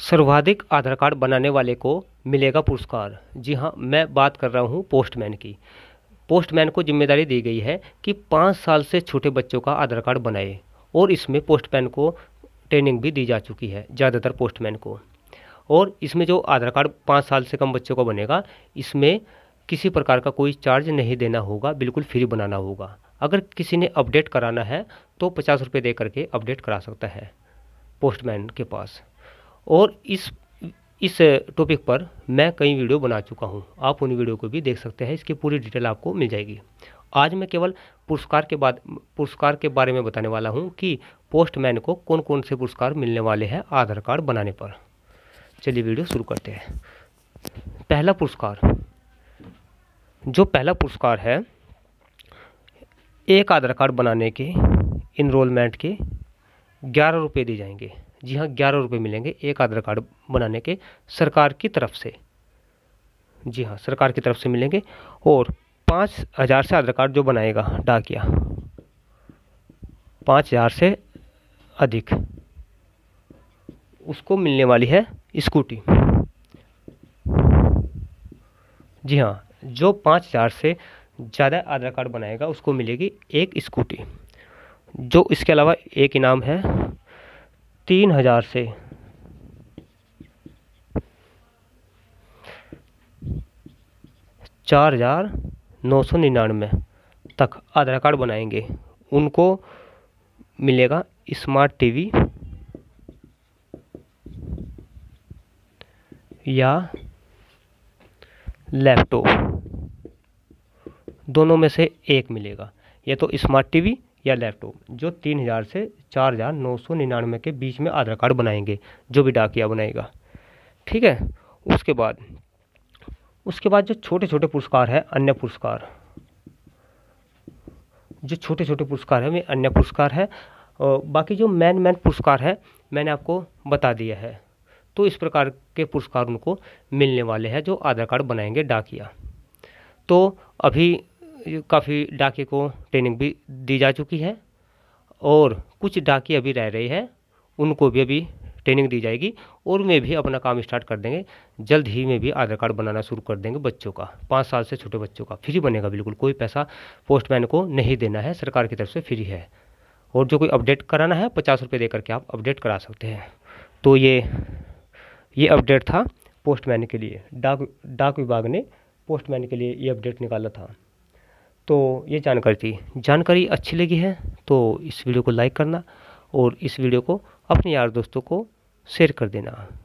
सर्वाधिक आधार कार्ड बनाने वाले को मिलेगा पुरस्कार जी हाँ मैं बात कर रहा हूँ पोस्टमैन की पोस्टमैन को जिम्मेदारी दी गई है कि पाँच साल से छोटे बच्चों का आधार कार्ड बनाए और इसमें पोस्टमैन को ट्रेनिंग भी दी जा चुकी है ज़्यादातर पोस्टमैन को और इसमें जो आधार कार्ड पाँच साल से कम बच्चों का बनेगा इसमें किसी प्रकार का कोई चार्ज नहीं देना होगा बिल्कुल फ्री बनाना होगा अगर किसी ने अपडेट कराना है तो पचास रुपये दे करके अपडेट करा सकता है पोस्टमैन के पास और इस इस टॉपिक पर मैं कई वीडियो बना चुका हूँ आप उन वीडियो को भी देख सकते हैं इसकी पूरी डिटेल आपको मिल जाएगी आज मैं केवल पुरस्कार के बाद पुरस्कार के बारे में बताने वाला हूँ कि पोस्टमैन को कौन कौन से पुरस्कार मिलने वाले हैं आधार कार्ड बनाने पर चलिए वीडियो शुरू करते हैं पहला पुरस्कार जो पहला पुरस्कार है एक आधार कार्ड बनाने के इनरोलमेंट के ग्यारह रुपये दिए जाएंगे जी हाँ ग्यारह रुपये मिलेंगे एक आधार कार्ड बनाने के सरकार की तरफ से जी हाँ सरकार की तरफ से मिलेंगे और पाँच हज़ार से आधार कार्ड जो बनाएगा डाकिया पाँच हज़ार से अधिक उसको मिलने वाली है स्कूटी जी हाँ जो पाँच हज़ार से ज़्यादा आधार कार्ड बनाएगा उसको मिलेगी एक स्कूटी जो इसके अलावा एक इनाम है तीन हजार से चार हजार नौ सौ निन्यानवे तक आधार कार्ड बनाएंगे उनको मिलेगा स्मार्ट टीवी या लैपटॉप दोनों में से एक मिलेगा या तो स्मार्ट टीवी या लैपटॉप जो तीन हज़ार से चार हज़ार नौ सौ निन्यानवे के बीच में आधार कार्ड बनाएंगे जो भी डाकिया बनाएगा ठीक है उसके बाद उसके बाद जो छोटे छोटे पुरस्कार है अन्य पुरस्कार जो छोटे छोटे पुरस्कार हैं वे अन्य पुरस्कार है और बाकी जो मैन मैन पुरस्कार है मैंने आपको बता दिया है तो इस प्रकार के पुरस्कार उनको मिलने वाले हैं जो आधार कार्ड बनाएंगे डाकिया तो अभी काफ़ी डाके को ट्रेनिंग भी दी जा चुकी है और कुछ डाके अभी रह रहे हैं उनको भी अभी ट्रेनिंग दी जाएगी और में भी अपना काम स्टार्ट कर देंगे जल्द ही में भी आधार कार्ड बनाना शुरू कर देंगे बच्चों का पाँच साल से छोटे बच्चों का फ्री बनेगा बिल्कुल कोई पैसा पोस्टमैन को नहीं देना है सरकार की तरफ से फ्री है और जो कोई अपडेट कराना है पचास रुपये दे करके आप अपडेट करा सकते हैं तो ये ये अपडेट था पोस्टमैन के लिए डाक डाक विभाग ने पोस्टमैन के लिए ये अपडेट निकाला था तो ये जानकारी थी जानकारी अच्छी लगी है तो इस वीडियो को लाइक करना और इस वीडियो को अपने यार दोस्तों को शेयर कर देना